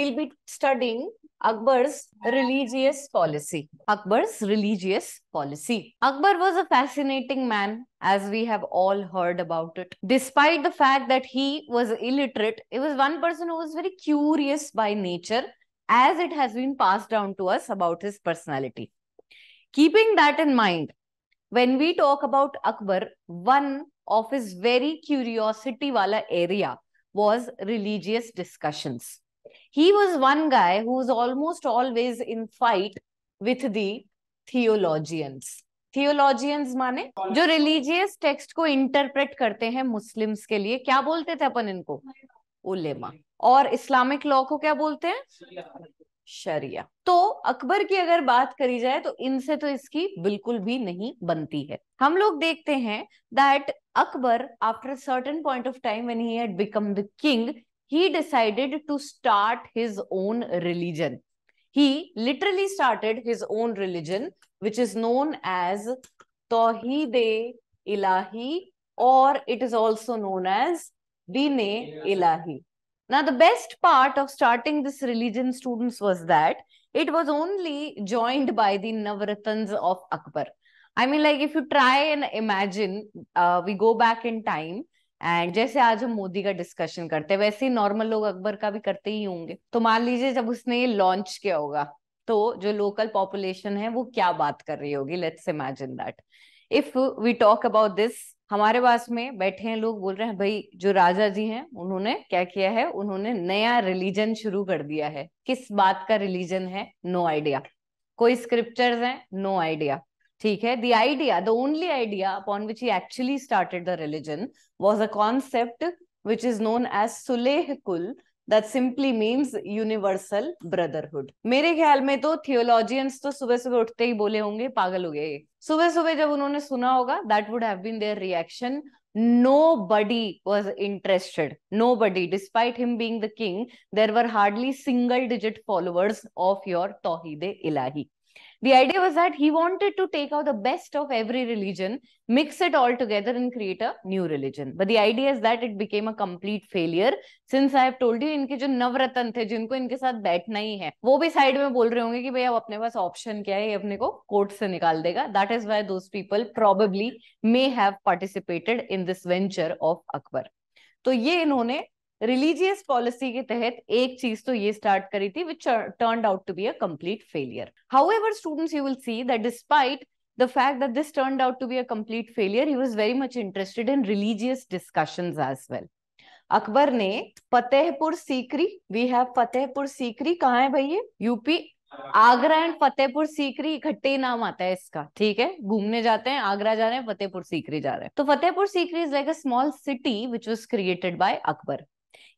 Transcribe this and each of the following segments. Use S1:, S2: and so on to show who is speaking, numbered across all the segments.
S1: we'll be studying Akbar's religious policy. Akbar's religious policy. Akbar was a fascinating man, as we have all heard about it. Despite the fact that he was illiterate, he was one person who was very curious by nature, as it has been passed down to us about his personality. Keeping that in mind, when we talk about Akbar, one of his very curiosity wala area was religious discussions. he was one guy who's almost always in fight with the theologians theologians माने जो religious text को interpret करते हैं Muslims के लिए क्या बोलते थे अपन इनको उलेमा और इस्लामिक लॉ को क्या बोलते हैं शरिया तो अकबर की अगर बात करी जाए तो इनसे तो इसकी बिल्कुल भी नहीं बनती है हम लोग देखते हैं that Akbar after certain point of time when he had become the king he decided to start his own religion. He literally started his own religion, which is known as Tawheed Ilahi, or it is also known as Dine Ilahi. Now, the best part of starting this religion, students, was that it was only joined by the Navratans of Akbar. I mean, like if you try and imagine, uh, we go back in time and जैसे आज हम मोदी का discussion करते हैं वैसे ही normal लोग अकबर का भी करते ही होंगे तो मान लीजिए जब उसने ये लॉन्च किया होगा तो जो लोकल पॉपुलेशन है वो क्या बात कर रही होगी let's imagine that if we talk about this हमारे पास में बैठे हैं लोग बोल रहे हैं भाई जो राजा जी हैं उन्होंने क्या किया है उन्होंने नया रिलीजन शुरू कर दिया है किस बात का रिलीजन है नो no आइडिया कोई स्क्रिप्चर्स हैं नो आइडिया ठीक है the idea the only idea upon which he actually started the religion was a concept which is known as suleh kul that simply means universal brotherhood मेरे ख्याल में तो theologians तो सुबह सुबह उठते ही बोले होंगे पागल हो गए सुबह सुबह जब उन्होंने सुना होगा that would have been there reaction nobody was interested nobody despite him being the king there were hardly single digit followers of your tawheed ilahi The idea was that he wanted to take out the best of every religion, mix it all together, and create a new religion. But the idea is that it became a complete failure. Since I have told you, inke jo navratan the jinko inke sath साथ बैठना hai wo bhi side mein bol rahe honge ki bhai ab apne paas option kya hai ye apne ko court se nikal dega that is why those people probably may have participated in this venture of akbar तो ये इन्होंने religious policy के तहत एक चीज तो ये start करी थी which turn out to be a complete failure however students you will see that despite the fact that this turned out to be a complete failure, he was very much interested in religious discussions as well. Akbar ने Fatehpur Sikri we have Fatehpur Sikri कहाँ है भैया UP Agra and Fatehpur Sikri इकट्ठे नाम आता है इसका ठीक है घूमने जाते हैं आगरा जा रहे हैं फतेहपुर सीकरी जा रहे हैं तो Fatehpur Sikri is like a small city which was created by Akbar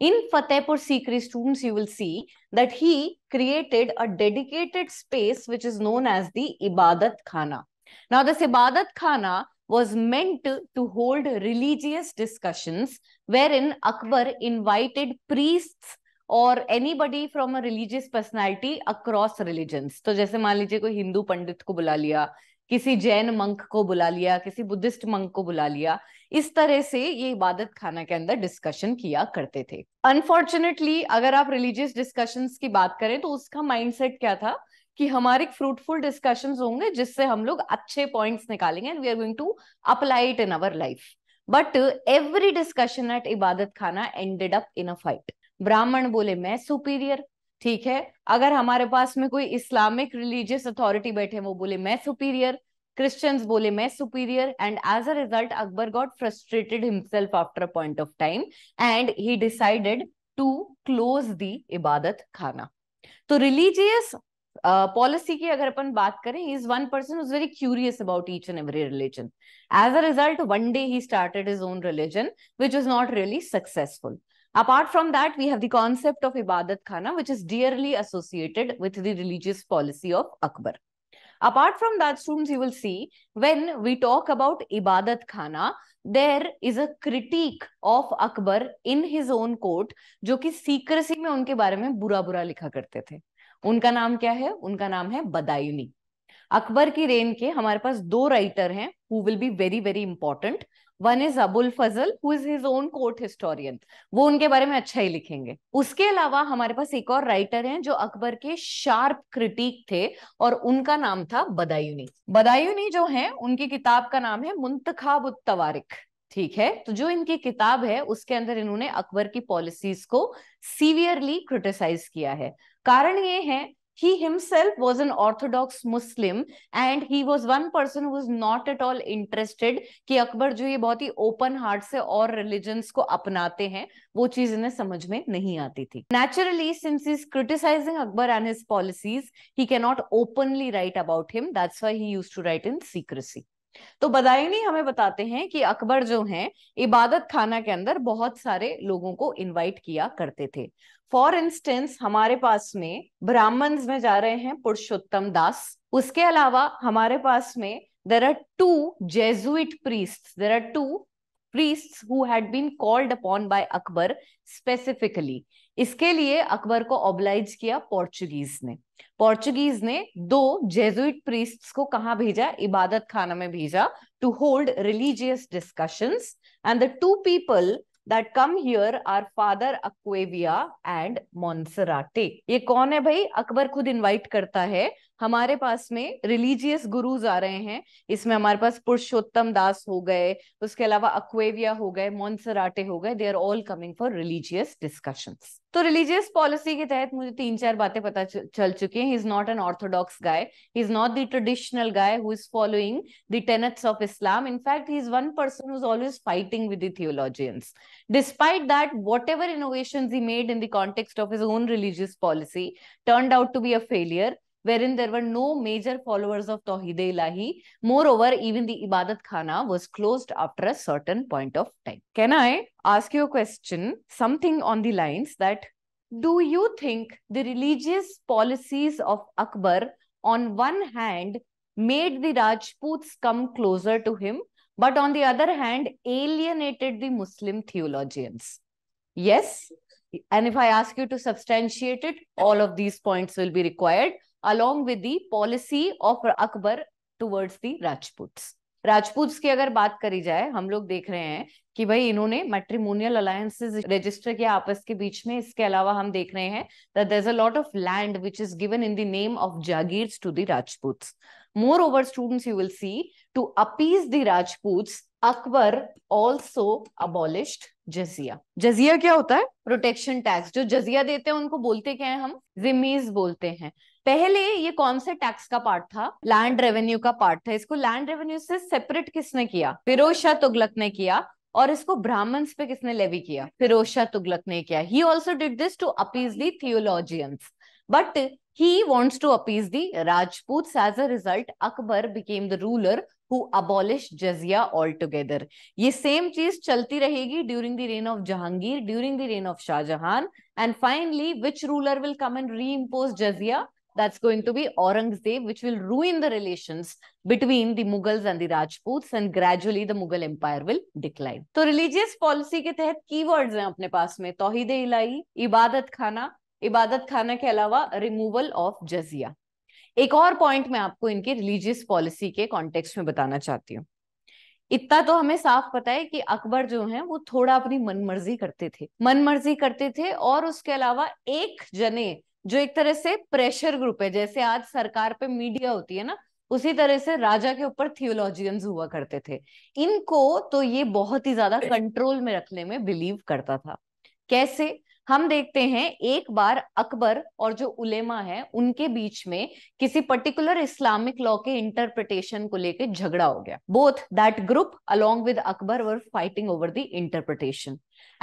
S1: In Fatehpur Sikri students you will see that he created a dedicated space which is known as the Ibadat Khana. Now, this Ibadat Khana was meant to hold religious discussions wherein Akbar invited priests और anybody from a religious personality across religion तो जैसे मान लीजिए कोई हिंदू पंडित को बुला लिया किसी जैन मंक को बुला लिया किसी बुद्धिस्ट मंक को बुला लिया इस तरह से ये इबादत खाना के अंदर डिस्कशन किया करते थे अनफॉर्चुनेटली अगर आप रिलीजियस डिस्कशन की बात करें तो उसका माइंडसेट क्या था कि हमारे फ्रूटफुल डिस्कशन होंगे जिससे हम लोग अच्छे पॉइंट्स निकालेंगे and we are going to apply it in our life but every discussion at Ibadat Khana ended up in a fight ब्राह्मण बोले मैं सुपीरियर ठीक है अगर हमारे पास में कोई इस्लामिक रिलीजियस अथॉरिटी बैठे वो बोले मैं सुपीरियर क्रिश्चियंस बोले मैं superior and as a result Akbar got frustrated himself after a point of time and he decided to close the Ibadat Khana तो रिलीजियस पॉलिसी uh, की अगर अपन बात करें is one person is very curious about each and every religion as a result one day he started his own religion which is not really successful Apart from that, we have the concept of Ibadat Khana, which is dearly associated with the religious policy of Akbar. Apart from that, students, you will see when we talk about Ibadat Khana, there is a critique of akbar in his own court जो कि secrecy में उनके बारे में बुरा बुरा लिखा करते थे उनका नाम क्या है उनका नाम है बदायूनी अकबर की रेन के हमारे पास दो राइटर हैं who will be very very important one is Abul Fazl who is his own court historian वो उनके बारे में अच्छा ही लिखेंगे उसके अलावा हमारे पास एक और राइटर हैं जो अकबर के शार्प क्रिटिक थे और उनका नाम था बदायूनी बदायूनी जो है उनकी किताब का नाम है मुंतखाब तवारिक ठीक है तो जो इनकी किताब है उसके अंदर इन्होंने अकबर की पॉलिसीज को सीवियरली क्रिटिसाइज किया है कारण ये है he himself was an orthodox muslim and he was one person who was not at all interested कि अकबर जो ये बहुत ही ओपन हार्ट से और रिलीजन्स को अपनाते हैं वो चीज इन्हें समझ में नहीं आती थी naturally since is criticizing Akbar and his policies he cannot openly write about him that's why he used to write in secrecy तो बदायनी हमें बताते हैं कि अकबर जो हैं इबादत खाना के अंदर बहुत सारे लोगों को इनवाइट किया करते थे फॉर इंस्टेंस हमारे पास में ब्राह्मण में जा रहे हैं पुरुषोत्तम दास उसके अलावा हमारे पास में there are two Jesuit priest there are two priests who had been called upon by Akbar specifically. इसके लिए अकबर को ऑब्लाइज किया पोर्चुगीज ने पोर्चुगीज ने दो जेजुइट प्रीस्ट्स को कहा भेजा इबादत खाना में भेजा to hold religious discussions and the two people that came here are father Acquaviva and Monserrate ये कौन है भाई अकबर खुद इनवाइट करता है हमारे पास में रिलीजियस गुरुज आ रहे हैं इसमें हमारे पास पुरुषोत्तम दास हो गए उसके अलावा अक्वेविया हो गए मोन्सराटे हो गए they are all coming for religious discussion तो रिलीजियस पॉलिसी के तहत मुझे तीन चार बातें पता चल चुकी हैं he is not an orthodox guy he is not the traditional guy who is following the tenets of Islam in fact he is one person who is always fighting with the theologians despite that ever innovations he made in the context of his own religious policy turned out to be a failure wherein there were no major followers of e Ilahi. Moreover, even the Ibadat Khana was closed after a certain point of time. Can I ask you a question? Something on the lines that do you think the religious policies of Akbar, on one hand, made the Rajputs come closer to him, but on the other hand, alienated the Muslim theologians? Yes. And if I ask you to substantiate it, all of these points will be required. along with the policy of Akbar towards the Rajputs. Rajput की अगर बात करी जाए हम लोग देख रहे हैं कि भाई इन्होंने मेट्रीमोनियल अलायंसेज रजिस्टर किया आपस के बीच में इसके अलावा हम देख रहे हैं that a lot of land which is given in the name of jagirs to the Rajputs Moreover, students, you will see to appease the Rajputs, Akbar also abolished jizya jizya क्या होता है प्रोटेक्शन टैक्स जो जजिया देते हैं उनको बोलते क्या है हम जिमीज बोलते हैं पहले ये कौन से टैक्स का पार्ट था लैंड रेवेन्यू का पार्ट था इसको लैंड रेवेन्यू से सेपरेट किसने किया फिरोज शाह तुगलक ने किया और इसको ब्राह्मण्स पे किसने लेवी किया फिरोज शाह तुगलक ने किया he also did this to appease the theologians But he wants to appease the Rajputs. As a result, Akbar became the ruler who abolished jizya altogether. ये सेम चीज चलती रहेगी during the reign of Jahangir, during the reign of Shah Jahan, and finally, which ruler will come and reimpose jizya? That's going to be Aurangzeb, which will ruin the relations between the Mughals and the Rajputs, and gradually the Mughal empire will decline. तो religious policy के तहत keywords हैं अपने पास में तोहिद इलाही, इबादत खाना, इबादत खाना के अलावा रिमूवल ऑफ जजिया एक और पॉइंट मैं आपको इनके रिलीजियस पॉलिसी के कॉन्टेक्स्ट में बताना चाहती हूँ इतना तो हमें साफ पता है कि अकबर जो है वो थोड़ा अपनी मनमर्जी करते थे मनमर्जी करते थे और उसके अलावा एक जने जो एक तरह से प्रेशर ग्रुप है जैसे आज सरकार पे मीडिया होती है ना उसी तरह से राजा के ऊपर थियोलॉजियंस हुआ करते थे इनको तो ये बहुत ही ज्यादा कंट्रोल में रखने में बिलीव करता था कैसे हम देखते हैं एक बार अकबर और जो उलेमा है उनके बीच में किसी पर्टिकुलर इस्लामिक लॉ के इंटरप्रिटेशन को लेकर झगड़ा हो गया both that group along with Akbar were fighting over the interpretation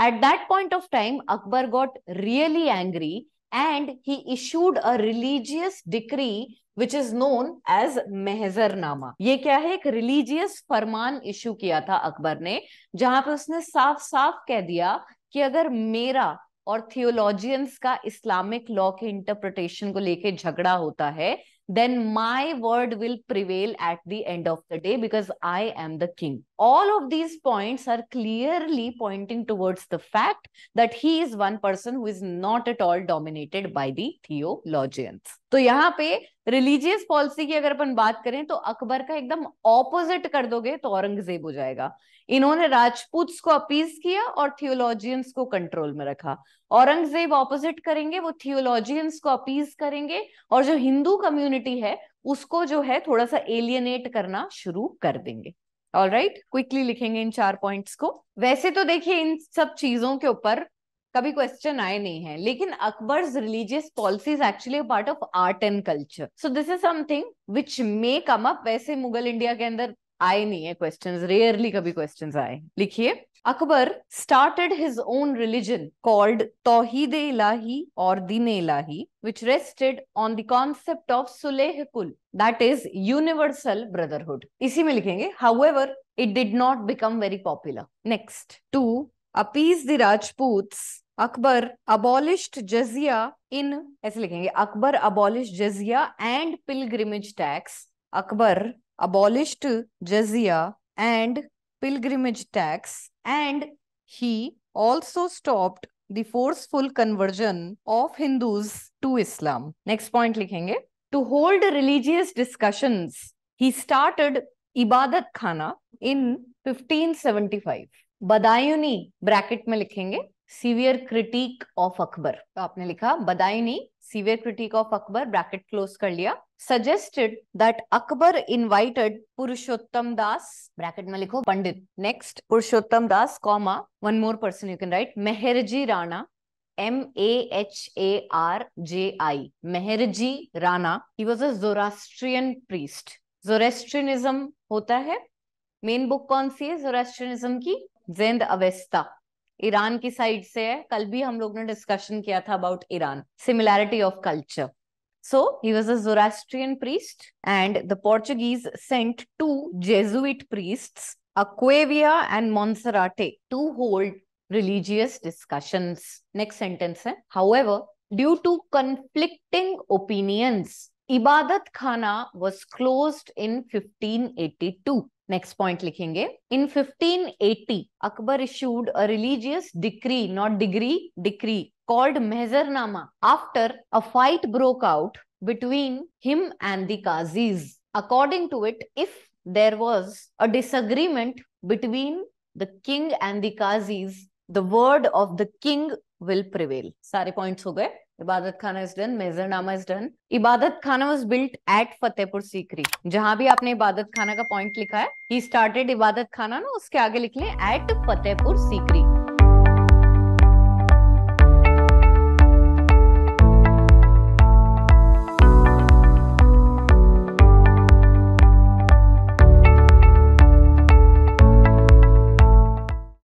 S1: at that point of time Akbar got really angry and he issued a religious decree which is known as Mahzarnama ये क्या है एक रिलीजियस फरमान इशू किया था अकबर ने जहां पे उसने साफ साफ कह दिया कि अगर मेरा और थियोलॉजियंस का इस्लामिक लॉ के इंटरप्रिटेशन को लेके झगड़ा होता है then my word will prevail at the end of the day because I am the king. All of these points are clearly pointing towards the fact that he is one person who is not at all dominated by the theologians. तो यहाँ पे religious policy की अगर अपन बात करें तो अकबर का एकदम opposite कर दोगे तो औरंगजेब हो जाएगा इन्होंने राजपूत को अपीज किया और थियोलॉजियंस को कंट्रोल में रखा औरंगजेब ऑपोजिट करेंगे वो थियोलॉजियंस को अपीज करेंगे और जो हिंदू कम्युनिटी कम्युनिटी है उसको जो है थोड़ा सा एलियनेट करना शुरू कर देंगे ऑल राइट क्विकली लिखेंगे इन चार पॉइंट्स को वैसे तो देखिए इन सब चीजों के ऊपर कभी क्वेश्चन आए नहीं है लेकिन Akbar religious policy actually part of art and culture so this is something which may come up वैसे मुगल इंडिया के अंदर आए नहीं है क्वेश्चन रेयरली कभी क्वेश्चन आए लिखिए Akbar started his own religion called Tauhid Ilahi और Din Ilahi which rested on the of Sulh Kul that is universal brotherhood इसी में लिखेंगे however it did not become very popular next to appease the Rajputs Akbar abolished jizya इन ऐसे लिखेंगे Akbar abolish jizya and pilgrimage tax Akbar abolished jizya and pilgrimage tax And he also stopped the forceful conversion of Hindus to Islam. Next point likhenge. To hold religious discussions, he started Ibadat Khana in 1575. badayuni bracket mein likhenge severe critique of akbar to aapne likha badayuni severe critique of Akbar bracket close कर लिया suggested that Akbar invited Purushottam Das bracket में लिखो पंडित next Purushottam Das comma one more person you can write Meherji Rana M A H A R J I Meherji Rana he was a Zoroastrian priest Zoroastrianism होता है main book कौन सी है जोरास्ट्रियनिज्म की जेंद Avesta Iran की side से है कल भी हम लोग ने डिस्कशन किया था about Iran similarity of culture so he was a Zoroastrian priest and the Portuguese sent two Jesuit priest Acquaviva and Monserrate to hold religious discussion next sentence है however due to conflicting opinions Ibadat Khana was close in fifteen eighty two next point लिखेंगे in 1580 Akbar issued a religious decree not degree decree called Mahzarnama after a fight broke out between him and the काजीज according to it if there was a disagreement between the king and the Qazis the word of the king will prevail सारे points हो गए Ibadat Khana is done Mahzarnama is done Ibadat Khana was built at Fatehpur Sikri जहां भी आपने इबादत खाना का point लिखा है ही स्टार्टेड इबादत खाना ना उसके आगे लिख लें एट फतेहपुर सीकरी